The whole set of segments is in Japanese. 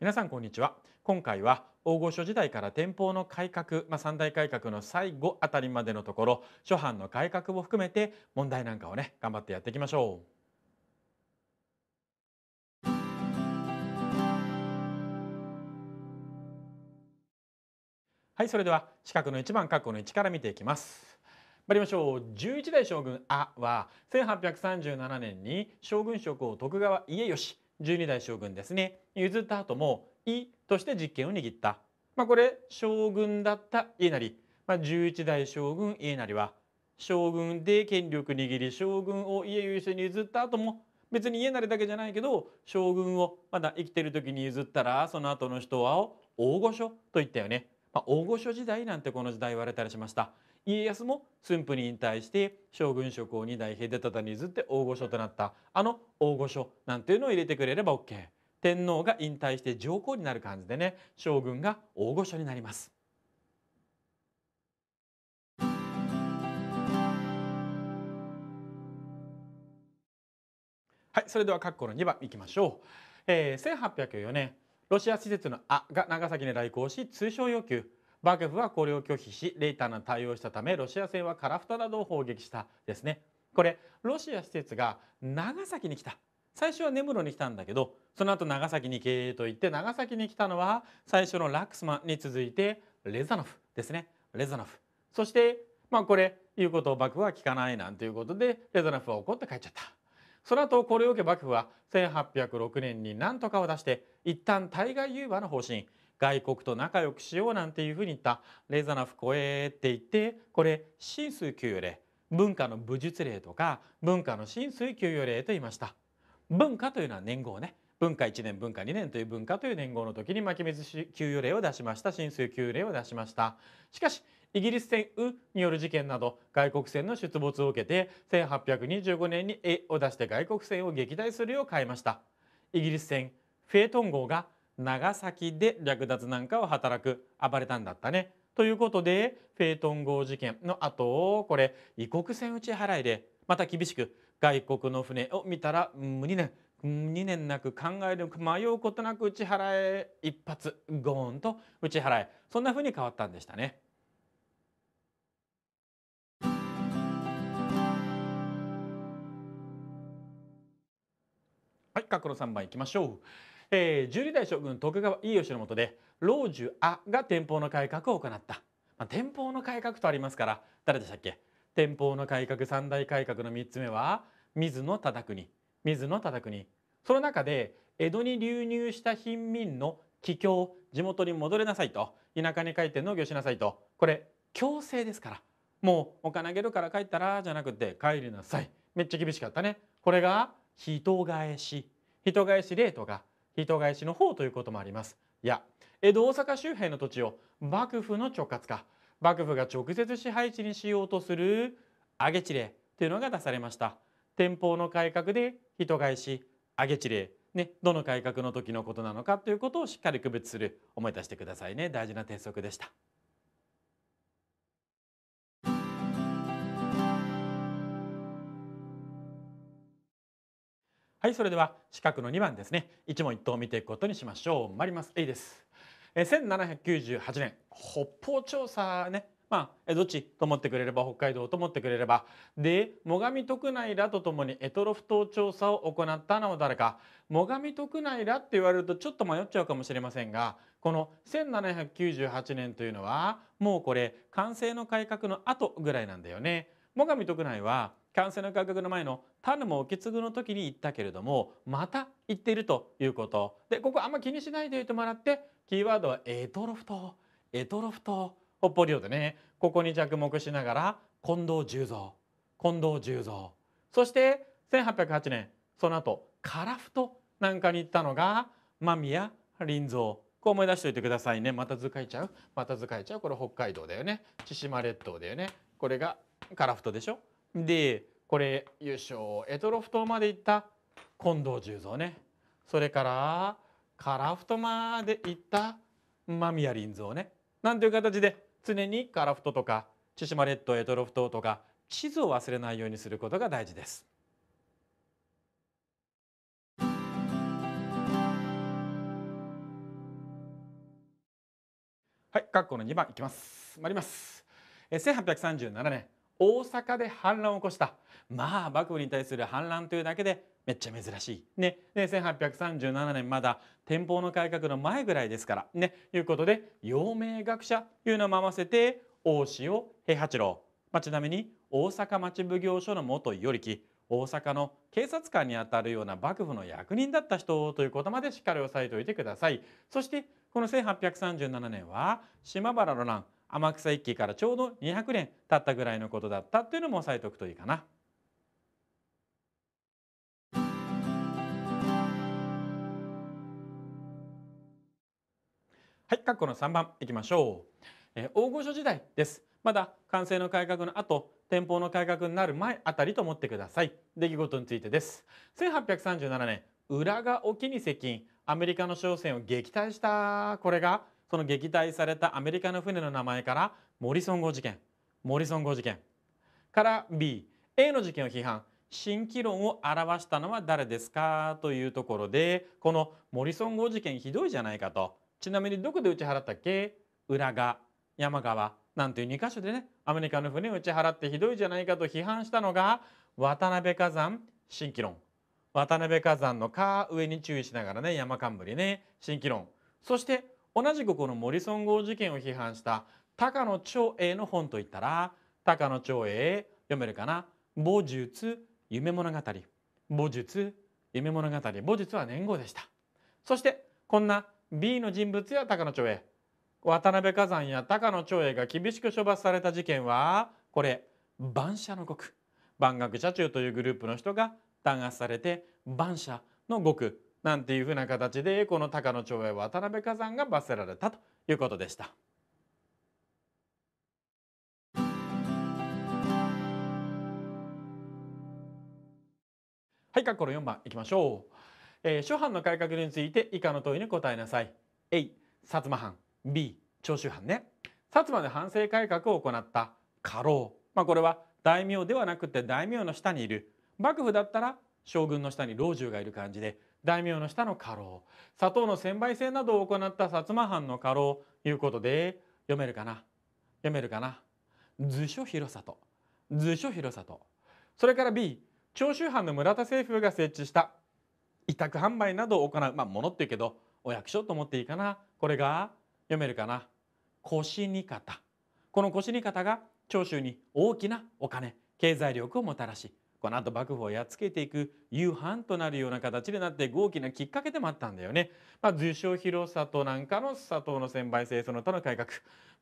皆さんこんにちは今回は大御所時代から天保の改革、まあ、三大改革の最後あたりまでのところ諸般の改革も含めて問題なんかをね頑張ってやっていきましょう。はい、それでは四角の一番括弧の一から見ていきます。参りましょう。11代将軍「あ」は1837年に将軍職を徳川家吉12代将軍ですね譲った後も「い」として実権を握った、まあ、これ将軍だった家なまあ、11代将軍家なは将軍で権力握り将軍を家優秀に譲った後も別に家なだけじゃないけど将軍をまだ生きてる時に譲ったらその後の人は大御所と言ったよね。まあ、大御所時代なんてこの時代言われたりしました家康も駿府に引退して将軍職を二代秀忠に譲って大御所となったあの大御所なんていうのを入れてくれれば OK 天皇が引退して上皇になる感じでね将軍が大御所になりますはいそれでは括弧の2番いきましょう、えー、1804年ロシア施設の「あ」が長崎に来航し通称要求幕府はこれを拒否しレイターな対応したためロシア船はカラフタなどを砲撃したですねこれロシア施設が長崎に来た最初は根室に来たんだけどその後長崎に経営と言って長崎に来たのは最初のラクスマンに続いてレザノフですねレザノフそしてまあこれ言うことを幕府は聞かないなんていうことでレザノフは怒って帰っちゃったその後これを受け幕府は1806年に何とかを出して一旦対外融和の方針外国と仲良くしようなんていうふうに言ったレザナフコエって言ってこれ神水給与令文化の武術令とか文化の神水給与令と言いました文化というのは年号ね文化1年文化2年という文化という年号の時に巻き水給与令を出しました浸水給与令を出しましたしかしイギリス船ウによる事件など外国船の出没を受けて1825年にエを出して外国船を撃退するよう変えましたイギリス船フェートン号が長崎で略奪なんかを働く暴れたんだったねということでフェートン号事件の後これ異国船打ち払いでまた厳しく外国の船を見たら無理ね2年なく考える迷うことなく打ち払え一発ゴーンと打ち払えそんなふうに変わったんでしたね。はい過去の3番いきましょう。えー、十二代将軍徳川家吉の下で老中あが天保の改革を行った、まあ、天保の改革とありますから誰でしたっけ天保の改革三大改革の3つ目は水野忠国水野忠国その中で江戸に流入した貧民の帰郷地元に戻れなさいと田舎に帰って農業しなさいとこれ強制ですからもうお金あげるから帰ったらじゃなくて帰りなさいめっちゃ厳しかったねこれが人返し人返しレートが人返しの方ということもありますいや江戸大阪周辺の土地を幕府の直轄か幕府が直接支配地にしようとする上げ地令というのが出されました天保の改革で人返し上げ地例ね、どの改革の時のことなのかということをしっかり区別する思い出してくださいね大事な鉄則でした。はいそれでは四角の2番ですね一問一答を見ていくことにしましょう参ります A ですえ1798年北方調査ねまあ、どっちと思ってくれれば北海道と思ってくれればで最上徳内らとともに択捉島不当調査を行ったのは誰か最上徳内らって言われるとちょっと迷っちゃうかもしれませんがこの1798年というのはもうこれ完成の改革の後ぐらいなんだよね。最上徳内は完成の改革の前の田沼も受け継ぐの時に言ったけれどもまた言っているということでここあんま気にしないでおいてもらってキーワードはエトロフトエトロフ北方領土ねここに着目しながら近藤十三近藤十三そして1808年その後樺太なんかに行ったのが間宮林蔵こう思い出しておいてくださいねまた使書いちゃうまた図いちゃうこれ北海道だよね千島列島だよねこれが樺太でしょでこれ優勝択トロフ島まで行った近藤十三ねそれから樺太まで行った間宮林蔵ねなんていう形で常にカラフトとか千島列島エトロフトとか地図を忘れないようにすることが大事です。はい、括弧の2番いきます。参ります。え1837年大阪で反乱を起こしたまあ幕府に対する反乱というだけでめっちゃ珍しい。ね。で、1837年まだ天保の改革の前ぐらいですから。ね。いうことで、陽明学者というのも合わせて、大塩平八郎。まあ、ちなみに、大阪町奉行所の元与力大阪の警察官にあたるような幕府の役人だった人ということまでしっかり押さえておいてください。そして、この1837年は、島原の乱、天草一揆からちょうど200年経ったぐらいのことだったというのも押さえておくといいかな。はい括弧の3番いきましょう、えー、大御所時代ですまだ完成の改革の後天保の改革になる前あたりと思ってください出来事についてです1837年浦賀沖に接近アメリカの商船を撃退したこれがその撃退されたアメリカの船の名前からモリソン号事件モリソン号事件から BA の事件を批判新規論を表したのは誰ですかというところでこのモリソン号事件ひどいじゃないかとちなみにどこで打ち払ったっけ浦賀山川なんていう2箇所でねアメリカの船を打ち払ってひどいじゃないかと批判したのが渡辺崋山新規論渡辺崋山の「か」上に注意しながらね山冠ね新規論そして同じくこのモリソン号事件を批判した高野長英の本といったら高野長英読めるかな「母術夢物語」「母術夢物語」「母術」は年号でした。そしてこんな B の人物や高野長英渡辺崋山や高野長英が厳しく処罰された事件はこれ晩社の極晩学社中というグループの人が弾圧されて晩社の極なんていうふうな形でこの高野長英渡辺崋山が罰せられたということでした。はい、括弧の4番いきましょう。えー、諸藩の改革について以下の問いに答えなさい A 薩摩藩 B 長州藩ね薩摩で藩政改革を行った家老、まあ、これは大名ではなくて大名の下にいる幕府だったら将軍の下に老中がいる感じで大名の下の家老砂糖の専売制などを行った薩摩藩の家老いうことで読めるかな読めるかな図書広里図書広里それから B 長州藩の村田政府が設置した委託販売などを行う、まあ、ものっていうけどお役所と思っていいかなこれが読めるかな腰に方この腰に方が長州に大きなお金経済力をもたらしこの後幕府をやっつけていく夕飯となるような形になって豪気なきっかけでもあったんだよね。まあ、受賞広里なんかの佐藤の専売清掃の他の改革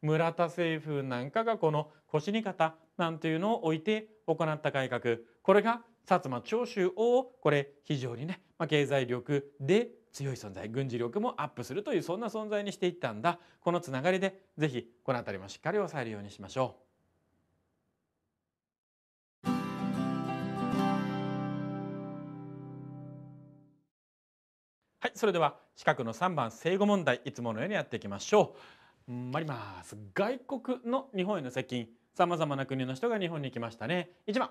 村田政府なんかがこの腰に方なんていうのを置いて行った改革これが薩摩長州をこれ非常にね、まあ、経済力で強い存在軍事力もアップするというそんな存在にしていったんだこのつながりで是非この辺りもしっかり押さえるようにしましょう。はい、それでは四角の3番正誤問題いつものようにやっていきましょう。参ります。外国の日本への接近さまざまな国の人が日本に来ましたね。1番、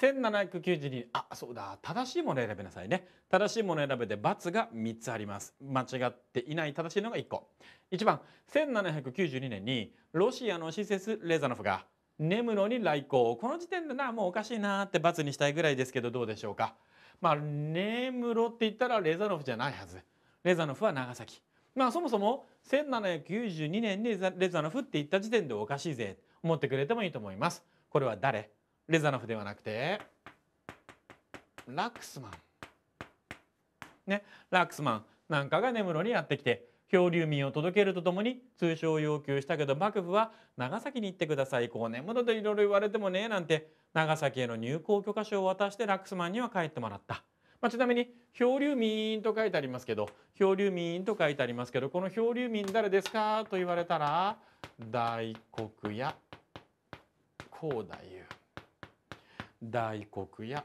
1792、あ、そうだ、正しいもの選べなさいね。正しいもの選べて×が3つあります。間違っていない正しいのが1個。1番、1792年にロシアのシセス・レザノフが根室に来航。この時点でな、もうおかしいなって×にしたいぐらいですけどどうでしょうか。まあ、根室って言ったらレザノフじゃないはず。レザノフは長崎。まあそもそも1792年にレザノフって言った時点でおかしいぜ。思ってくれてもいいと思いますこれは誰レザノフではなくてラックスマンね、ラックスマンなんかが根室にやってきて漂流民を届けるとともに通称を要求したけど幕府は長崎に行ってくださいこう根室でいろいろ言われてもねなんて長崎への入港許可証を渡してラックスマンには帰ってもらった。まあ、ちなみに漂流民と書いてありますけど漂流民と書いてありますけどこの漂流民誰ですかと言われたら大黒屋光太夫大黒屋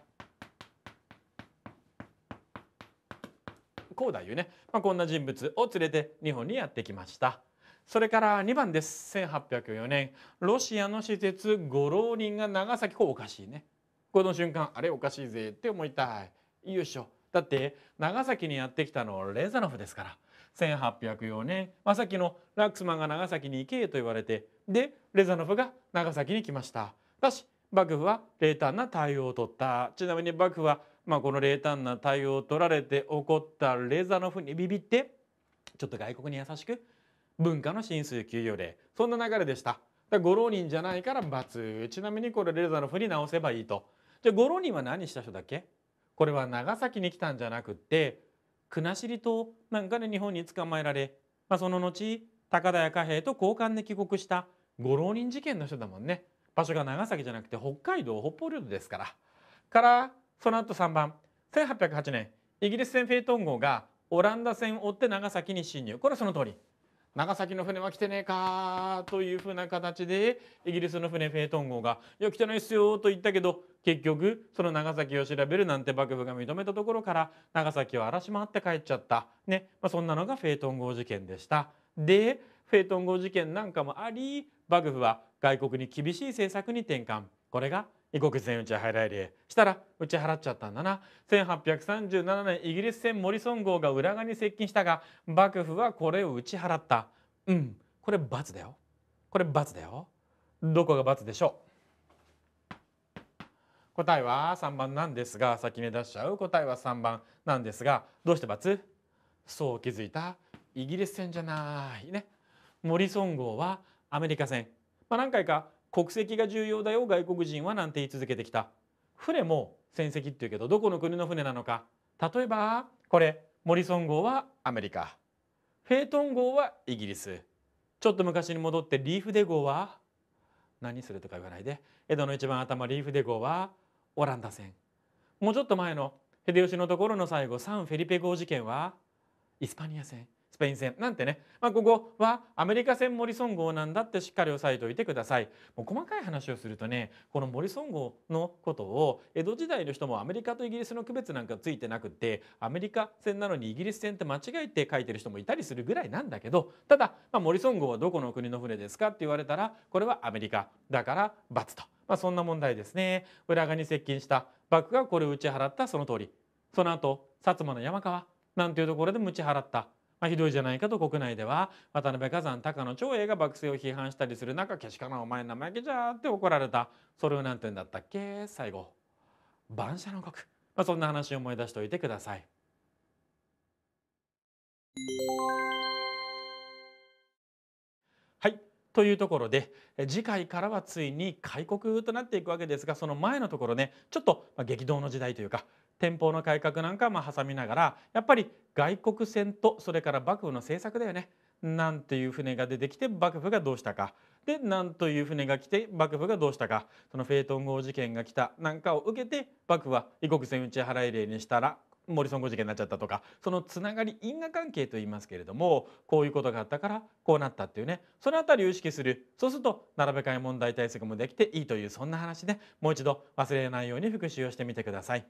光太夫ね、まあ、こんな人物を連れて日本にやってきました。それから2番です1804年ロシアの施設五浪人が長崎こうおかしいねこの瞬間あれおかしいぜって思いたいよいしょだって長崎にやってきたのはレザノフですから1804年、まさきのラックスマンが長崎に行けと言われてでレザノフが長崎に来ましただし幕府は冷淡な対応を取ったちなみに幕府は、まあ、この冷淡な対応を取られて怒ったレザノフにビビってちょっと外国に優しく文化の浸水休業令そんな流れでしたご浪人じゃないから罰ちなみにこれレザノフに直せばいいとじゃあご浪人は何した人だっけこれは長崎に来たんじゃなくって国後島なんかで日本に捕まえられ、まあ、その後高田屋貨幣と交換で帰国した五浪人事件の人だもんね場所が長崎じゃなくて北海道北方領土ですからからその後3番1808年イギリス船フェイトン号がオランダ船を追って長崎に侵入これはその通り長崎の船は来てねえかというふうな形でイギリスの船フェイトン号が「いや来てないっすよ」と言ったけど結局その長崎を調べるなんて幕府が認めたところから長崎を荒らし回って帰っちゃった、ねまあ、そんなのがフェイトン号事件でした。でフェイトン号事件なんかもあり幕府は外国に厳しい政策に転換これが異国船打ち払い令したら打ち払っちゃったんだな1837年イギリス船モリソン号が浦賀に接近したが幕府はこれを打ち払ったうんこれ罰だよこれ罰だよどこが罰でしょう答えは3番なんですが先に出しちゃう答えは3番なんですがどうして×そう気づいたイギリス戦じゃないねモリソン号はアメリカ戦、まあ、何回か国籍が重要だよ外国人はなんて言い続けてきた船も戦績っていうけどどこの国の船なのか例えばこれモリソン号はアメリカフェートン号はイギリスちょっと昔に戻ってリーフデ号は何するとか言わないで江戸の一番頭リーフデ号はオランダ戦もうちょっと前の秀吉のところの最後サン・フェリペ号事件はイスパニア戦ペイン戦なんてね、まあ、ここはアメリカ戦モリソン号なんだってしっかり押さえておいてくださいもう細かい話をするとねこのモリソン号のことを江戸時代の人もアメリカとイギリスの区別なんかついてなくてアメリカ戦なのにイギリス戦って間違えて書いてる人もいたりするぐらいなんだけどただ、まあ、モリソン号はどこの国の船ですかって言われたらこれはアメリカだから×と、まあ、そんな問題ですね浦賀に接近した幕府がこれを打ち払ったその通りその後薩摩の山川なんていうところで打ち払ったまあ、ひどいじゃないかと国内では渡辺崋山高野長英が幕政を批判したりする中「けしからんお前生意けじゃ」って怒られたそれを何て言うんだったっけ最後晩社の国、まあ、そんな話を思い出しておいてください。はいというところで次回からはついに開国となっていくわけですがその前のところねちょっと激動の時代というか天保の改革なんかま挟みながらやっぱり外国船とそれから幕府の政策だよね。なんていう船が出てきて幕府がどうしたかでなんという船が来て幕府がどうしたかそのフェイトン号事件が来たなんかを受けて幕府は異国船打ち払い例にしたらモリソン号事件になっちゃったとかそのつながり因果関係と言いますけれどもこういうことがあったからこうなったっていうねその辺りを意識するそうすると並べ替え問題対策もできていいというそんな話で、ね、もう一度忘れないように復習をしてみてください。